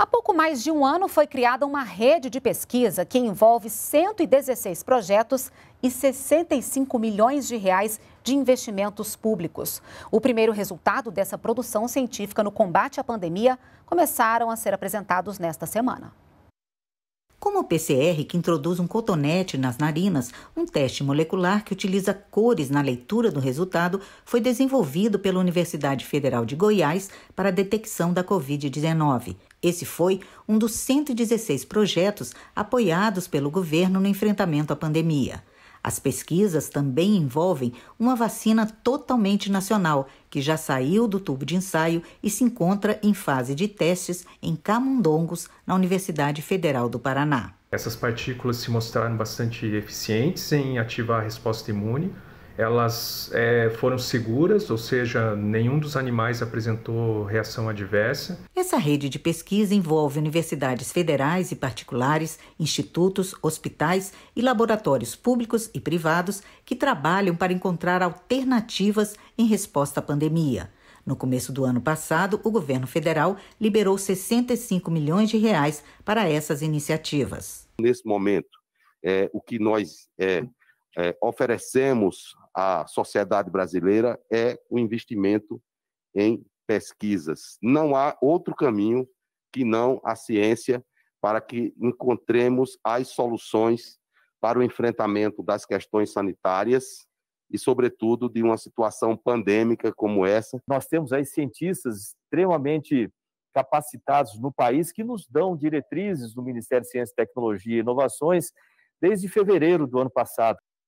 Há pouco mais de um ano foi criada uma rede de pesquisa que envolve 116 projetos e 65 milhões de reais de investimentos públicos. O primeiro resultado dessa produção científica no combate à pandemia começaram a ser apresentados nesta semana. Como o PCR, que introduz um cotonete nas narinas, um teste molecular que utiliza cores na leitura do resultado, foi desenvolvido pela Universidade Federal de Goiás para a detecção da Covid-19. Esse foi um dos 116 projetos apoiados pelo governo no enfrentamento à pandemia. As pesquisas também envolvem uma vacina totalmente nacional, que já saiu do tubo de ensaio e se encontra em fase de testes em Camundongos, na Universidade Federal do Paraná. Essas partículas se mostraram bastante eficientes em ativar a resposta imune, elas é, foram seguras, ou seja, nenhum dos animais apresentou reação adversa. Essa rede de pesquisa envolve universidades federais e particulares, institutos, hospitais e laboratórios públicos e privados que trabalham para encontrar alternativas em resposta à pandemia. No começo do ano passado, o governo federal liberou 65 milhões de reais para essas iniciativas. Nesse momento, é, o que nós é, é, oferecemos à sociedade brasileira é o investimento em pesquisas. Não há outro caminho que não a ciência para que encontremos as soluções para o enfrentamento das questões sanitárias e, sobretudo, de uma situação pandêmica como essa. Nós temos aí cientistas extremamente capacitados no país que nos dão diretrizes do Ministério de Ciência, Tecnologia e Inovações desde fevereiro do ano passado.